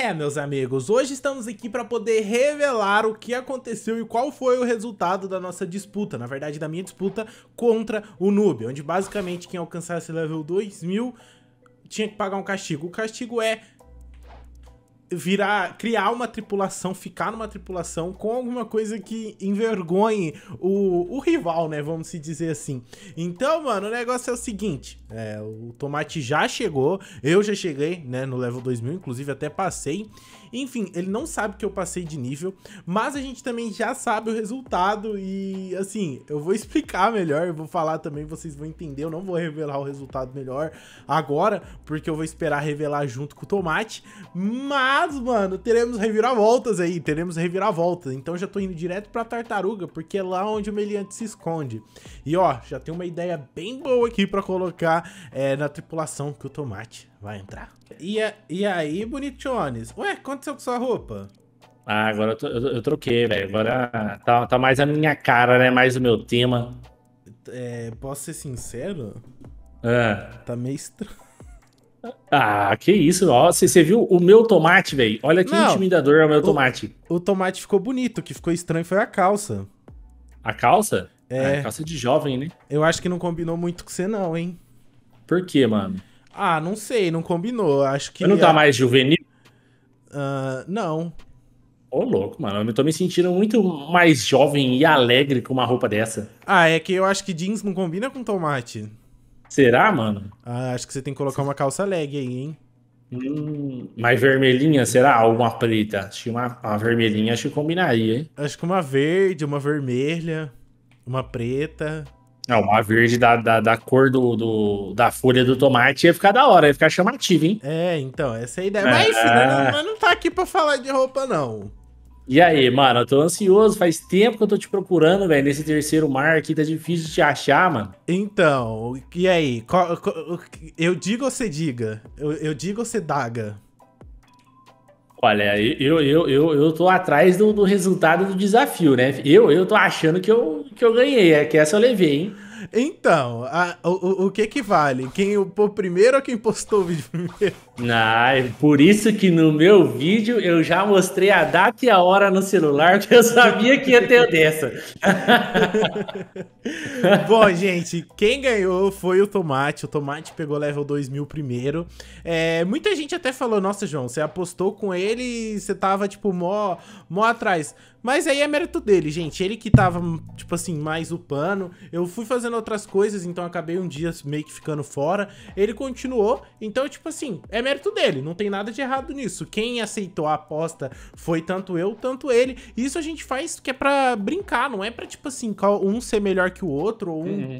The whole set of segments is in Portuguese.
É, meus amigos, hoje estamos aqui para poder revelar o que aconteceu e qual foi o resultado da nossa disputa, na verdade da minha disputa contra o Noob, onde basicamente quem alcançasse level 2000 tinha que pagar um castigo. O castigo é virar, criar uma tripulação, ficar numa tripulação com alguma coisa que envergonhe o, o rival, né? Vamos se dizer assim. Então, mano, o negócio é o seguinte: é, o Tomate já chegou, eu já cheguei, né, no level 2000, inclusive até passei. Enfim, ele não sabe que eu passei de nível, mas a gente também já sabe o resultado e, assim, eu vou explicar melhor, eu vou falar também, vocês vão entender, eu não vou revelar o resultado melhor agora, porque eu vou esperar revelar junto com o Tomate, mas mano, teremos reviravoltas aí, teremos reviravoltas. Então já tô indo direto pra tartaruga, porque é lá onde o meliante se esconde. E ó, já tem uma ideia bem boa aqui pra colocar é, na tripulação que o tomate vai entrar. E, e aí, bonitones? Ué, aconteceu com sua roupa? Ah, agora eu, tô, eu, eu troquei, velho. Agora tá, tá mais a minha cara, né? Mais o meu tema. É, posso ser sincero? É. Tá meio estranho. Ah, que isso, ó. você viu o meu tomate, velho? Olha que Não, intimidador é o meu tomate. O tomate ficou bonito, o que ficou estranho foi a calça. A calça? É. Ah, calça de jovem, né? Eu acho que não combinou muito com você, não, hein? Por quê, mano? Ah, não sei, não combinou. Acho que. Mas não tá mais juvenil? Uh, não. Ô, oh, louco, mano. Eu tô me sentindo muito mais jovem e alegre com uma roupa dessa. Ah, é que eu acho que jeans não combina com tomate. Será, mano? Ah, acho que você tem que colocar uma calça leg aí, hein? Hum, mas vermelhinha, será? Alguma preta? Acho que uma, uma vermelhinha acho que combinaria, hein? Acho que uma verde, uma vermelha, uma preta. Não, uma verde da, da, da cor do, do, da folha do tomate ia ficar da hora, ia ficar chamativo, hein? É, então, essa é a ideia. É... Mas, não, não tá aqui pra falar de roupa, não. E aí, mano, eu tô ansioso, faz tempo que eu tô te procurando, velho. Nesse terceiro mar aqui tá difícil de te achar, mano. Então, e aí? Eu digo ou você diga? Eu, digo ou você daga? Olha, eu, eu, eu, eu tô atrás do, do, resultado do desafio, né? Eu, eu tô achando que eu, que eu ganhei, é que essa eu levei, hein? Então, a, o, o que que vale? Quem pôr primeiro ou quem postou o vídeo primeiro? Ah, por isso que no meu vídeo eu já mostrei a data e a hora no celular, porque eu sabia que ia ter dessa. Bom, gente, quem ganhou foi o Tomate. O Tomate pegou level 2000 primeiro. É, muita gente até falou, nossa, João, você apostou com ele e você tava, tipo, mó, mó atrás. Mas aí é mérito dele, gente. Ele que tava, tipo assim, mais upando. Eu fui fazendo outras coisas, então acabei um dia meio que ficando fora. Ele continuou. Então, tipo assim, é mérito dele, não tem nada de errado nisso. Quem aceitou a aposta foi tanto eu, tanto ele. Isso a gente faz que é pra brincar, não é pra, tipo assim, um ser melhor que o outro, ou um... Uhum.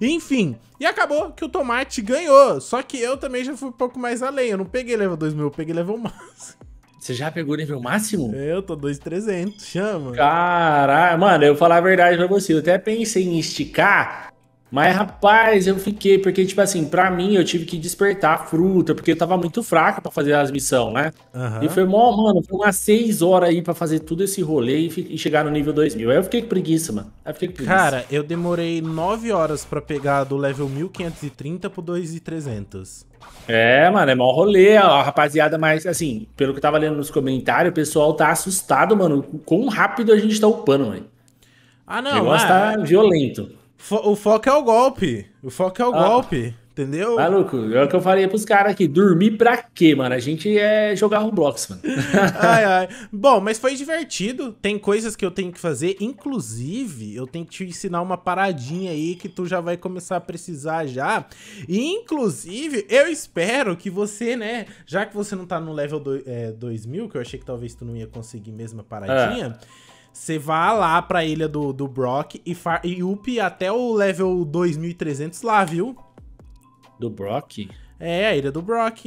Enfim, e acabou que o Tomate ganhou. Só que eu também já fui um pouco mais além, eu não peguei level 2000, eu peguei level máximo. Você já pegou nível máximo? Eu tô 2,300, chama. Caralho, mano, eu vou falar a verdade pra você. Eu até pensei em esticar mas, rapaz, eu fiquei, porque, tipo assim, pra mim eu tive que despertar a fruta, porque eu tava muito fraco para fazer as missões, né? Uhum. E foi mó, mano, foi umas seis horas aí para fazer tudo esse rolê e, e, chegar no nível 2000. Aí eu fiquei com preguiça, mano. Aí eu fiquei com preguiça. Cara, eu demorei nove horas para pegar do level 1530 pro 2300. É, mano, é mó rolê, ó, rapaziada, mas assim, pelo que eu tava lendo nos comentários, o pessoal tá assustado, mano, quão rápido a gente tá upando, mano. Ah, não. O negócio ah, tá violento. Fo o foco é o golpe. O foco é o ah. golpe. Entendeu? Maluco, é o que eu falei pros caras aqui. Dormir pra quê, mano? A gente é jogar Roblox, mano. ai, ai. Bom, mas foi divertido. Tem coisas que eu tenho que fazer. Inclusive, eu tenho que te ensinar uma paradinha aí que tu já vai começar a precisar já. E, inclusive, eu espero que você, né? Já que você não tá no level do, é, 2000, que eu achei que talvez tu não ia conseguir mesmo a paradinha. É. Você vá lá pra ilha do, do Brock e, e up até o level 2300 lá, viu? Do Brock? É, a ilha do Brock.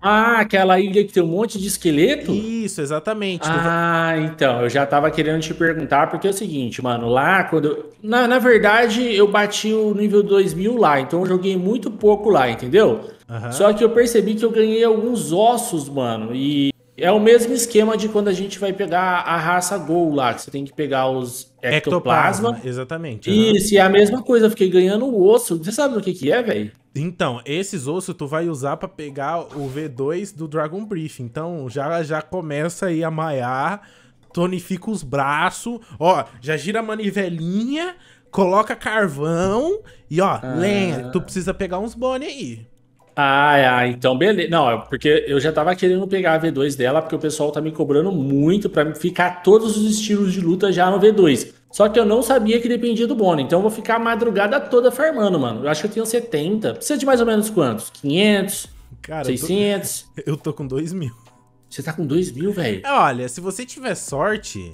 Ah, aquela ilha que tem um monte de esqueleto? Isso, exatamente. Ah, então, eu já tava querendo te perguntar, porque é o seguinte, mano, lá quando. Eu... Na, na verdade, eu bati o nível 2000 lá, então eu joguei muito pouco lá, entendeu? Uhum. Só que eu percebi que eu ganhei alguns ossos, mano, e é o mesmo esquema de quando a gente vai pegar a raça Gol lá, que você tem que pegar os ectoplasma. ectoplasma exatamente. Isso, e é a mesma coisa, fiquei ganhando o osso. Você sabe do que que é, velho? Então, esses ossos tu vai usar para pegar o V2 do Dragon Brief. Então, já já começa aí a maiar, tonifica os braços, ó, já gira a manivelinha, coloca carvão e ó, ah. lenha, tu precisa pegar uns bone aí. Ah, é, ah, então beleza. Não, é porque eu já tava querendo pegar a V2 dela, porque o pessoal tá me cobrando muito para ficar todos os estilos de luta já no V2. Só que eu não sabia que dependia do bônus, então eu vou ficar a madrugada toda farmando, mano. Eu acho que eu tenho 70. Precisa de mais ou menos quantos? 500? Cara, 600? Eu tô, eu tô com 2 mil. Você tá com 2 mil, velho? É, olha, se você tiver sorte,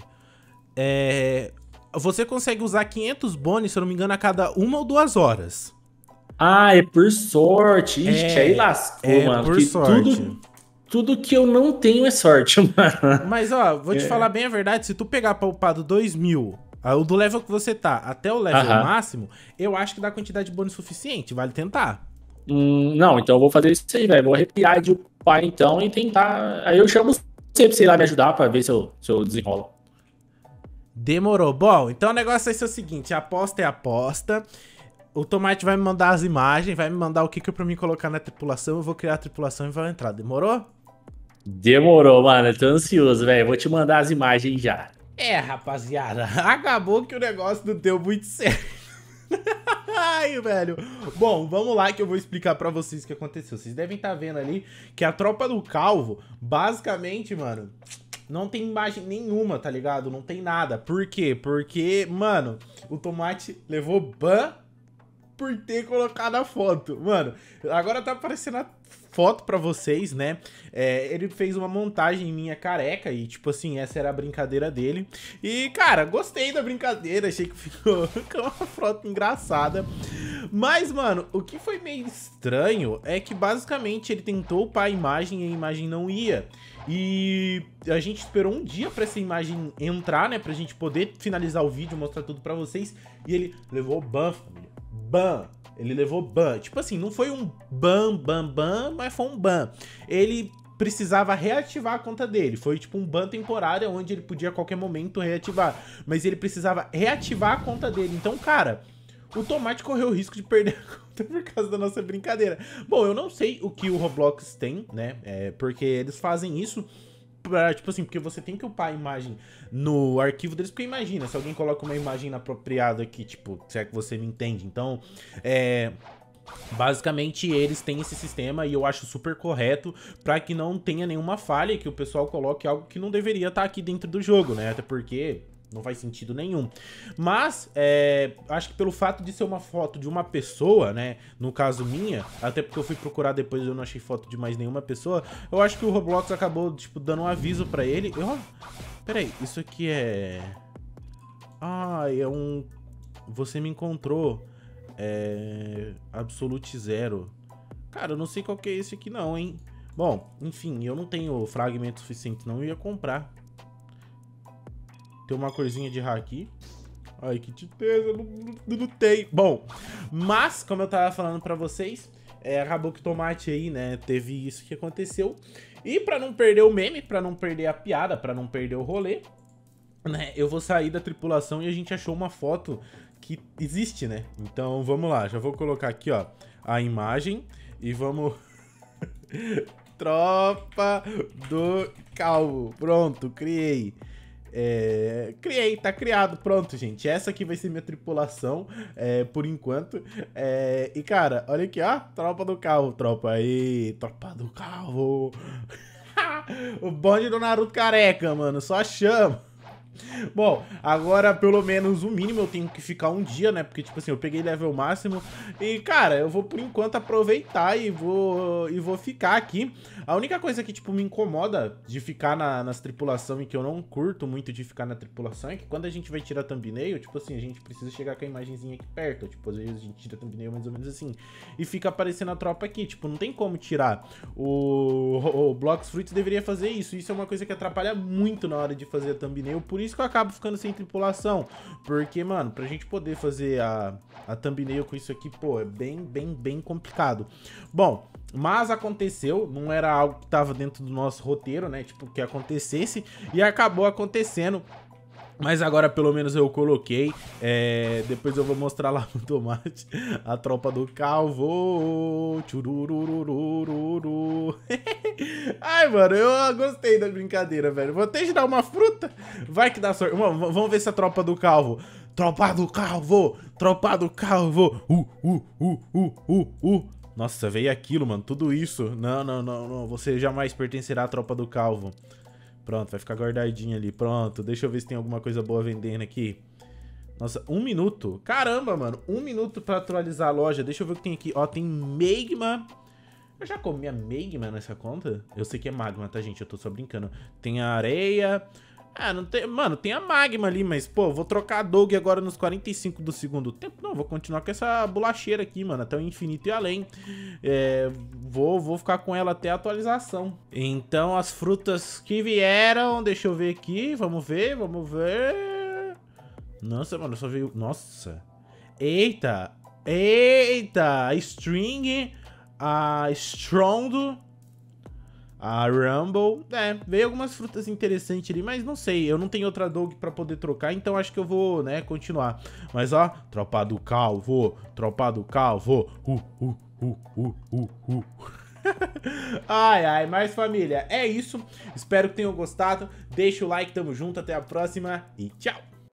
é... você consegue usar 500 bônus, se eu não me engano, a cada uma ou duas horas. Ah, é por sorte. Ixi, é, aí lascou, é mano. Por sorte. Tudo, tudo que eu não tenho é sorte, mano. Mas, ó, vou te é. falar bem a verdade. Se tu pegar pra upar do 2000, o do level que você tá, até o level máximo, eu acho que dá quantidade de bônus suficiente. Vale tentar. Hum, não, então eu vou fazer isso aí, velho. Vou arrepiar de upar, então, e tentar. Aí eu chamo você pra, sei lá, me ajudar pra ver se eu, se eu desenrolo. Demorou. Bom, então o negócio é o seguinte: aposta é aposta o Tomate vai me mandar as imagens, vai me mandar o que que eu pra mim colocar na tripulação, eu vou criar a tripulação e vou entrar. Demorou? Demorou, mano. tô ansioso, velho. Vou te mandar as imagens já. É, rapaziada. Acabou que o negócio não deu muito certo. Ai, velho. Bom, vamos lá que eu vou explicar para vocês o que aconteceu. Vocês devem estar tá vendo ali que a tropa do Calvo, basicamente, mano, não tem imagem nenhuma, tá ligado? Não tem nada. Por quê? Porque, mano, o Tomate levou ban por ter colocado a foto. Mano, agora tá aparecendo a foto para vocês, né? É, ele fez uma montagem minha careca e, tipo assim, essa era a brincadeira dele. E, cara, gostei da brincadeira, achei que ficou, ficou uma foto engraçada. Mas, mano, o que foi meio estranho é que, basicamente, ele tentou upar a imagem e a imagem não ia. E a gente esperou um dia pra essa imagem entrar, né? Pra gente poder finalizar o vídeo, mostrar tudo pra vocês. E ele levou ban, família ban. Ele levou ban. Tipo assim, não foi um ban, ban, ban, mas foi um ban. Ele precisava reativar a conta dele. Foi tipo um ban temporário onde ele podia a qualquer momento reativar. Mas ele precisava reativar a conta dele. Então, cara, o Tomate correu o risco de perder a conta por causa da nossa brincadeira. Bom, eu não sei o que o Roblox tem, né? É, porque eles fazem isso Pra, tipo assim, porque você tem que upar a imagem no arquivo deles, porque imagina, se alguém coloca uma imagem inapropriada aqui, tipo, se é que você me entende. Então, é. Basicamente, eles têm esse sistema e eu acho super correto para que não tenha nenhuma falha que o pessoal coloque algo que não deveria estar tá aqui dentro do jogo, né? Até porque não faz sentido nenhum. Mas, é, acho que pelo fato de ser uma foto de uma pessoa, né? No caso minha, até porque eu fui procurar depois e eu não achei foto de mais nenhuma pessoa, eu acho que o Roblox acabou, tipo, dando um aviso pra ele. Eu, peraí, isso aqui é... Ah, é um... Você me encontrou. É... Absolute Zero. Cara, eu não sei qual que é esse aqui não, hein? Bom, enfim, eu não tenho fragmento suficiente não, eu ia comprar. Tem uma corzinha de haki. Ai, que tristeza, não, não, não tem. Bom, mas, como eu tava falando pra vocês, é, acabou que o Tomate aí, né, teve isso que aconteceu. E pra não perder o meme, pra não perder a piada, pra não perder o rolê, né, eu vou sair da tripulação e a gente achou uma foto que existe, né? Então, vamos lá, já vou colocar aqui, ó, a imagem e vamos... Tropa do Calvo. Pronto, criei. É, criei, tá criado, pronto, gente. Essa aqui vai ser minha tripulação é, por enquanto. É, e, cara, olha aqui, ó. Tropa do carro, tropa aí, tropa do carro. o bonde do Naruto careca, mano. Só chama. Bom, agora pelo menos o mínimo eu tenho que ficar um dia, né? Porque, tipo assim, eu peguei level máximo. E, cara, eu vou por enquanto aproveitar e vou, e vou ficar aqui. A única coisa que, tipo, me incomoda de ficar na, nas tripulação e que eu não curto muito de ficar na tripulação é que quando a gente vai tirar thumbnail, tipo assim, a gente precisa chegar com a imagenzinha aqui perto. Tipo, às vezes a gente tira thumbnail mais ou menos assim. E fica aparecendo a tropa aqui. Tipo, não tem como tirar. O, o, o Blocks Fruits deveria fazer isso. Isso é uma coisa que atrapalha muito na hora de fazer thumbnail. Por por isso que eu acabo ficando sem tripulação. Porque, mano, pra gente poder fazer a, a thumbnail com isso aqui, pô, é bem, bem, bem complicado. Bom, mas aconteceu, não era algo que tava dentro do nosso roteiro, né? Tipo, que acontecesse, e acabou acontecendo. Mas agora pelo menos eu coloquei. É, depois eu vou mostrar lá no tomate a tropa do calvo. churururururu, Ai, mano, eu gostei da brincadeira, velho. Vou até dar uma fruta. Vai que dá sorte. vamos ver se a tropa do calvo. Tropa do calvo! Tropa do calvo! Uh, uh, uh, uh, uh, uh. Nossa, veio aquilo, mano. Tudo isso. Não, não, não, não. Você jamais pertencerá à tropa do calvo. Pronto, vai ficar guardadinho ali. Pronto, deixa eu ver se tem alguma coisa boa vendendo aqui. Nossa, um minuto. Caramba, mano. Um minuto pra atualizar a loja. Deixa eu ver o que tem aqui. Ó, tem Megma. Eu já comi a Magma nessa conta? Eu sei que é magma, tá, gente? Eu tô só brincando. Tem a areia. Ah, não tem. Mano, tem a magma ali, mas, pô, vou trocar a Doug agora nos 45 do segundo tempo. Não, vou continuar com essa bolacheira aqui, mano, até o infinito e além. É, vou, vou ficar com ela até a atualização. Então, as frutas que vieram, deixa eu ver aqui. Vamos ver, vamos ver. Nossa, mano, só veio. Nossa. Eita! Eita! String a Strondo, a Rumble. É, veio algumas frutas interessantes ali, mas não sei. Eu não tenho outra Dog para poder trocar, então acho que eu vou, né, continuar. Mas ó, tropa do calvo, tropa do calvo. Uh, uh, uh, uh, uh, uh. ai, ai, mas família, é isso. Espero que tenham gostado. Deixa o like, tamo junto, até a próxima e tchau!